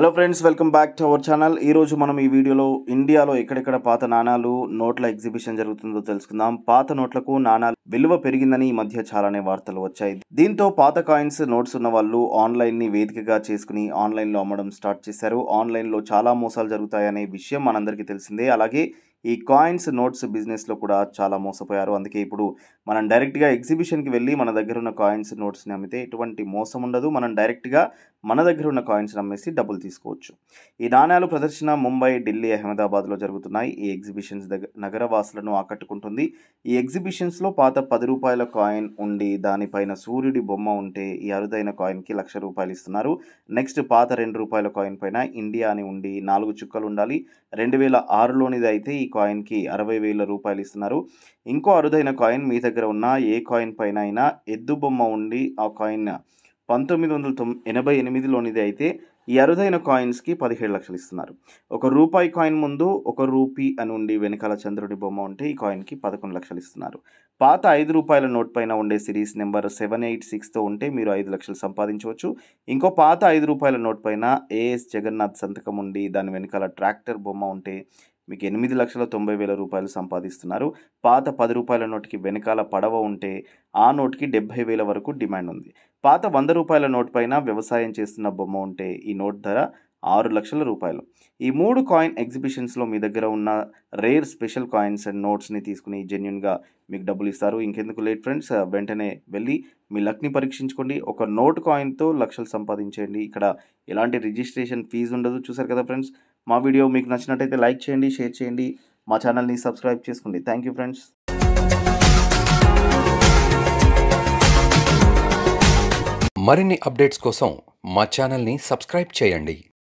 hello friends welcome back to our channel ఈరోజు మనం ఈ వీడియోలో ఇండియాలో ఎక్కడెక్కడ పాత నాణాలు నోట్ల ఎగ్జిబిషన్ జరుగుతుందో తెలుసుకుందాం పాత నోట్లకు నాణాలు విలువ పెరిగిందని ఈ మధ్య చాలానే వార్తలు వచ్చాయి దీంతో పాత కాయిన్స్ నోట్స్ ఉన్న వాళ్ళు ఆన్లైన్ని వేదికగా చేసుకుని ఆన్లైన్లో అమ్మడం స్టార్ట్ చేశారు ఆన్లైన్లో చాలా మోసాలు జరుగుతాయనే విషయం మనందరికీ తెలిసిందే అలాగే ఈ కాయిన్స్ నోట్స్ బిజినెస్లో కూడా చాలా మోసపోయారు అందుకే ఇప్పుడు మనం డైరెక్ట్గా ఎగ్జిబిషన్కి వెళ్ళి మన దగ్గర ఉన్న కాయిన్స్ నోట్స్ని అమ్మితే ఎటువంటి మోసం ఉండదు మనం డైరెక్ట్గా మన దగ్గర ఉన్న కాయిన్స్ అమ్మేసి డబ్బులు తీసుకోవచ్చు ఈ నాణ్యాలు ప్రదర్శన ముంబై ఢిల్లీ అహ్మదాబాద్లో జరుగుతున్నాయి ఈ ఎగ్జిబిషన్స్ దగ్గర నగరవాసులను ఆకట్టుకుంటుంది ఈ ఎగ్జిబిషన్స్లో పాత పది రూపాయల కాయిన్ ఉండి దానిపైన సూర్యుడి బొమ్మ ఉంటే ఈ అరుదైన కాయిన్కి లక్ష రూపాయలు ఇస్తున్నారు నెక్స్ట్ పాత రెండు రూపాయల కాయిన్ పైన ఇండియా అని ఉండి నాలుగు చుక్కలు ఉండాలి రెండు వేల ఆరులోనిది అయితే ఈ కాయిన్కి అరవై వేల రూపాయలు ఇస్తున్నారు ఇంకో అరుదైన కాయిన్ మీ దగ్గర ఉన్న ఏ కాయిన్ పైన అయినా ఎద్దు బొమ్మ ఉండి ఆ కాయిన్ పంతొమ్మిది వందల తొమ్ ఎనభై ఎనిమిదిలోనిది అయితే ఈ అరుదైన కాయిన్స్కి పదిహేడు లక్షలు ఇస్తున్నారు ఒక రూపాయి కాయిన్ ముందు ఒక రూపీ అని ఉండి వెనకాల చంద్రుడి బొమ్మ ఉంటే ఈ కాయిన్కి పదకొండు లక్షలు ఇస్తున్నారు పాత ఐదు రూపాయల నోట్ పైన ఉండే సిరీస్ నెంబర్ సెవెన్ ఎయిట్ సిక్స్తో ఉంటే మీరు ఐదు లక్షలు సంపాదించవచ్చు ఇంకో పాత ఐదు రూపాయల నోట్ పైన ఏఎస్ జగన్నాథ్ సంతకం ఉండి దాని వెనకాల ట్రాక్టర్ బొమ్మ ఉంటే మీకు ఎనిమిది లక్షల తొంభై వేల రూపాయలు సంపాదిస్తున్నారు పాత పది రూపాయల నోటికి వెనకాల పడవ ఉంటే ఆ నోట్కి డెబ్బై వేల వరకు డిమాండ్ ఉంది పాత వంద రూపాయల నోట్ పైన వ్యవసాయం చేస్తున్న బొమ్మ ఉంటే ఈ నోట్ ధర ఆరు లక్షల రూపాయలు ఈ మూడు కాయిన్ ఎగ్జిబిషన్స్లో మీ దగ్గర ఉన్న రేర్ స్పెషల్ కాయిన్స్ అండ్ నోట్స్ని తీసుకుని జెన్యున్గా మీకు డబ్బులు ఇస్తారు ఇంకెందుకు లేట్ ఫ్రెండ్స్ వెంటనే వెళ్ళి మీ లక్ని పరీక్షించుకోండి ఒక నోట్ కాయిన్తో లక్షలు సంపాదించండి ఇక్కడ ఎలాంటి రిజిస్ట్రేషన్ ఫీజు ఉండదు చూసారు కదా ఫ్రెండ్స్ మా వీడియో మీకు నచ్చినట్టయితే లైక్ చేయండి షేర్ చేయండి మా ఛానల్ని సబ్స్క్రైబ్ చేసుకోండి థ్యాంక్ యూ ఫ్రెండ్స్ మరిన్ని అప్డేట్స్ కోసం మా ఛానల్ని సబ్స్క్రైబ్ చేయండి